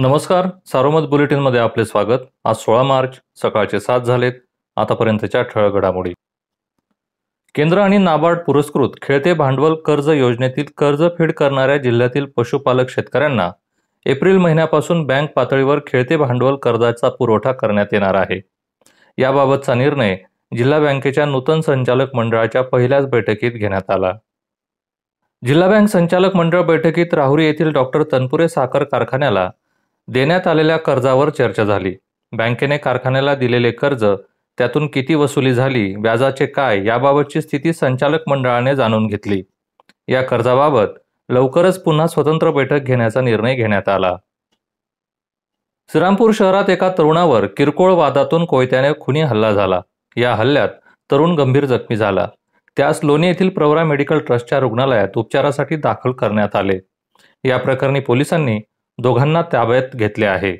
नमस्कार सारोमत बुलेटिनमध्ये आपले स्वागत आज सोळा मार्च सकाळचे सात झालेत आतापर्यंतच्या ठळक घडामोडी केंद्र आणि नाबार्ड पुरस्कृत खेळते भांडवल कर्ज योजनेतील कर्ज फेड करणाऱ्या जिल्ह्यातील पशुपालक शेतकऱ्यांना एप्रिल महिन्यापासून बँक पातळीवर खेळते भांडवल कर्जाचा पुरवठा करण्यात येणार आहे याबाबतचा निर्णय जिल्हा बँकेच्या नूतन संचालक मंडळाच्या पहिल्याच बैठकीत घेण्यात आला जिल्हा बँक संचालक मंडळ बैठकीत राहुरी येथील डॉक्टर तनपुरे साखर कारखान्याला देण्यात आलेल्या कर्जावर चर्चा झाली बँकेने कारखान्याला दिलेले कर्ज त्यातून किती वसुली झाली व्याजाचे काय याबाबतची स्थिती संचालक मंडळाने जाणून घेतली या कर्जाबाबत लवकरच पुन्हा स्वतंत्र बैठक घेण्याचा निर्णय घेण्यात आला श्रीरामपूर शहरात एका तरुणावर किरकोळ वादातून कोयत्याने खुनी हल्ला झाला या हल्ल्यात तरुण गंभीर जखमी झाला त्यास लोणी येथील प्रवरा मेडिकल ट्रस्टच्या रुग्णालयात उपचारासाठी दाखल करण्यात आले या प्रकरणी पोलिसांनी दोघांना ताब्यात घेतले आहे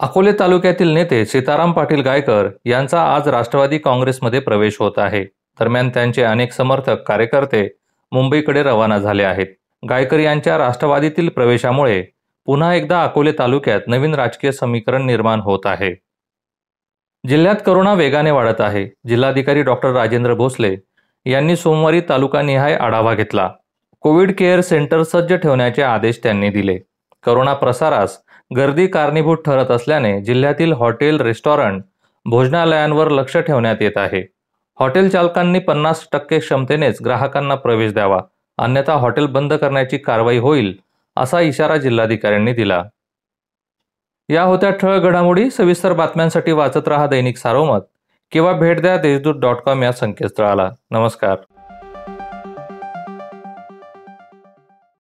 अकोले तालुक्यातील नेते सीताराम पाटील गायकर यांचा आज राष्ट्रवादी काँग्रेसमध्ये प्रवेश होत आहे दरम्यान त्यांचे अनेक समर्थक कार्यकर्ते मुंबईकडे रवाना झाले आहेत गायकर यांच्या राष्ट्रवादीतील प्रवेशामुळे पुन्हा एकदा अकोले तालुक्यात नवीन राजकीय समीकरण निर्माण होत आहे जिल्ह्यात करोना वेगाने वाढत आहे जिल्हाधिकारी डॉक्टर राजेंद्र भोसले यांनी सोमवारी तालुकानिहाय आढावा घेतला कोविड केअर सेंटर सज्ज ठेवण्याचे आदेश त्यांनी दिले करोना प्रसारास गर्दी कारणीभूत ठरत असल्याने जिल्ह्यातील हॉटेल रेस्टॉरंट भोजनालयांवर लक्ष ठेवण्यात येत आहे हॉटेल चालकांनी पन्नास टक्के क्षमतेनेच ग्राहकांना प्रवेश द्यावा अन्यथा हॉटेल बंद करण्याची कारवाई होईल असा इशारा जिल्हाधिकाऱ्यांनी दिला या होत्या ठळ घडामोडी सविस्तर बातम्यांसाठी वाचत रहा दैनिक सारोमत किंवा भेट द्या देशदूत डॉट कॉम या संकेतस्थळाला नमस्कार